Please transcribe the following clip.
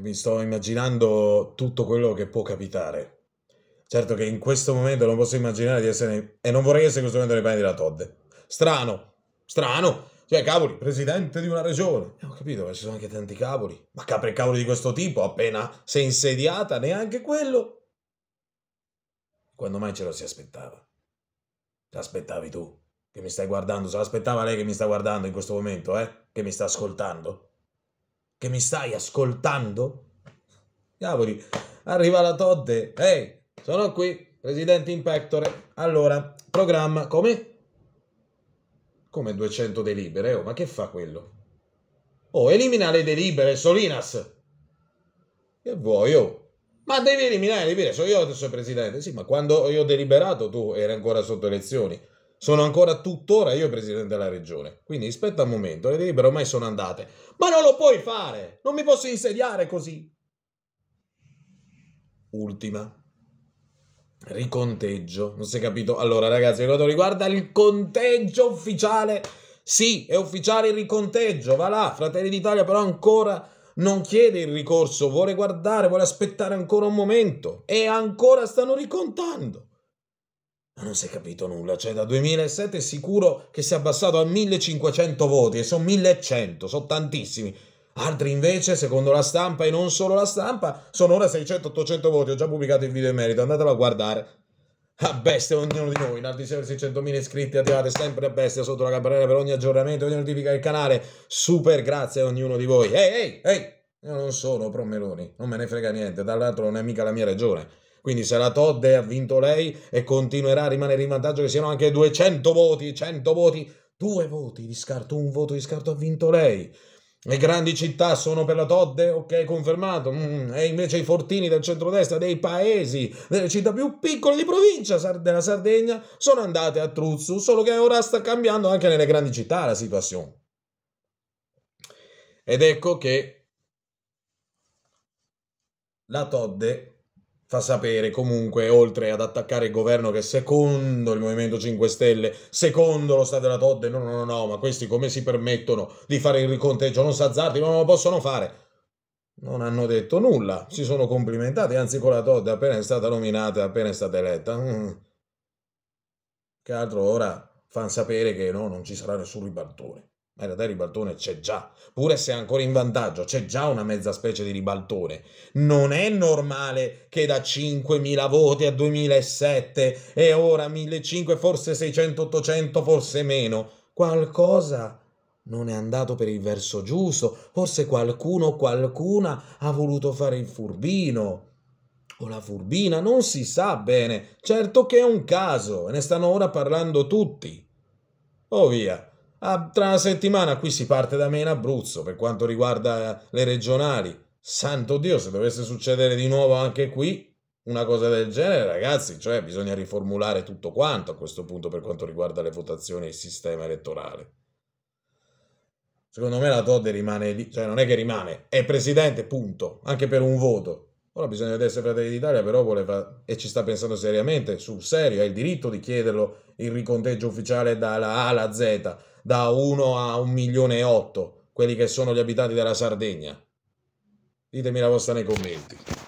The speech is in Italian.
mi sto immaginando tutto quello che può capitare. Certo che in questo momento non posso immaginare di essere... E non vorrei essere in questo momento nei panni della Todd. Strano, strano. Cioè, cavoli, presidente di una regione. Eh, ho capito, ma ci sono anche tanti cavoli. Ma capre cavoli di questo tipo, appena sei insediata, neanche quello. Quando mai ce lo si aspettava? Ce l'aspettavi tu, che mi stai guardando. Se l'aspettava lei che mi sta guardando in questo momento, eh? Che mi sta ascoltando che mi stai ascoltando? Cavoli, arriva la Totte. Ehi, sono qui, Presidente in Allora, programma come? Come 200 delibere, oh, ma che fa quello? Oh, elimina le delibere, Solinas. Che vuoi, oh? Ma devi eliminare le delibere, sono io adesso Presidente. Sì, ma quando io ho deliberato tu eri ancora sotto elezioni. Sono ancora tuttora io presidente della regione. Quindi aspetta un momento, le delibere ormai sono andate. Ma non lo puoi fare! Non mi posso insediare così! Ultima. Riconteggio. Non si è capito. Allora, ragazzi, quanto riguarda il conteggio ufficiale, sì, è ufficiale il riconteggio. Va là, Fratelli d'Italia, però ancora non chiede il ricorso, vuole guardare, vuole aspettare ancora un momento e ancora stanno ricontando. Ma non si è capito nulla, cioè da 2007 è sicuro che si è abbassato a 1500 voti e sono 1100, sono tantissimi. Altri invece, secondo la stampa e non solo la stampa, sono ora 600-800 voti. Ho già pubblicato il video in merito, andatelo a guardare. A bestia ognuno di noi, in altri 600.000 iscritti, attivate sempre a bestia sotto la campanella per ogni aggiornamento, ogni notifica del canale. Super grazie a ognuno di voi. Ehi, ehi, ehi! Io non sono pro Meloni, non me ne frega niente, dall'altro non è mica la mia regione. Quindi se la Todde ha vinto lei e continuerà a rimanere in vantaggio che siano anche 200 voti, 100 voti, due voti di scarto, un voto di scarto ha vinto lei. Le grandi città sono per la Todde? Ok, confermato. Mm, e invece i fortini del centrodestra, dei paesi, delle città più piccole di provincia della Sardegna, sono andate a Truzzu, solo che ora sta cambiando anche nelle grandi città la situazione. Ed ecco che la Todde fa sapere comunque, oltre ad attaccare il governo che secondo il Movimento 5 Stelle, secondo lo Stato della Todde, no, no, no, no, ma questi come si permettono di fare il riconteggio? Non s'azzardi, non lo possono fare. Non hanno detto nulla, si sono complimentati, anzi con la Todde appena è stata nominata, appena è stata eletta. Mm. Che altro ora fanno sapere che no, non ci sarà nessun ribaltone. Ma eh, in realtà il ribaltone c'è già, pure se è ancora in vantaggio, c'è già una mezza specie di ribaltone. Non è normale che da 5.000 voti a 2007 e ora 1.500, forse 600, 800, forse meno. Qualcosa non è andato per il verso giusto, forse qualcuno o qualcuna ha voluto fare il furbino o la furbina, non si sa bene. Certo che è un caso, e ne stanno ora parlando tutti. Oh via, a, ah, tra una settimana qui si parte da me in Abruzzo per quanto riguarda eh, le regionali. Santo Dio, se dovesse succedere di nuovo anche qui una cosa del genere, ragazzi, cioè bisogna riformulare tutto quanto a questo punto per quanto riguarda le votazioni e il sistema elettorale. Secondo me la Todde rimane lì, cioè non è che rimane, è presidente, punto, anche per un voto. Ora bisogna vedere se Fratelli d'Italia però voleva e ci sta pensando seriamente, sul serio, ha il diritto di chiederlo il riconteggio ufficiale dalla A alla Z da 1 a 1 milione e 8, quelli che sono gli abitanti della Sardegna? Ditemi la vostra nei commenti.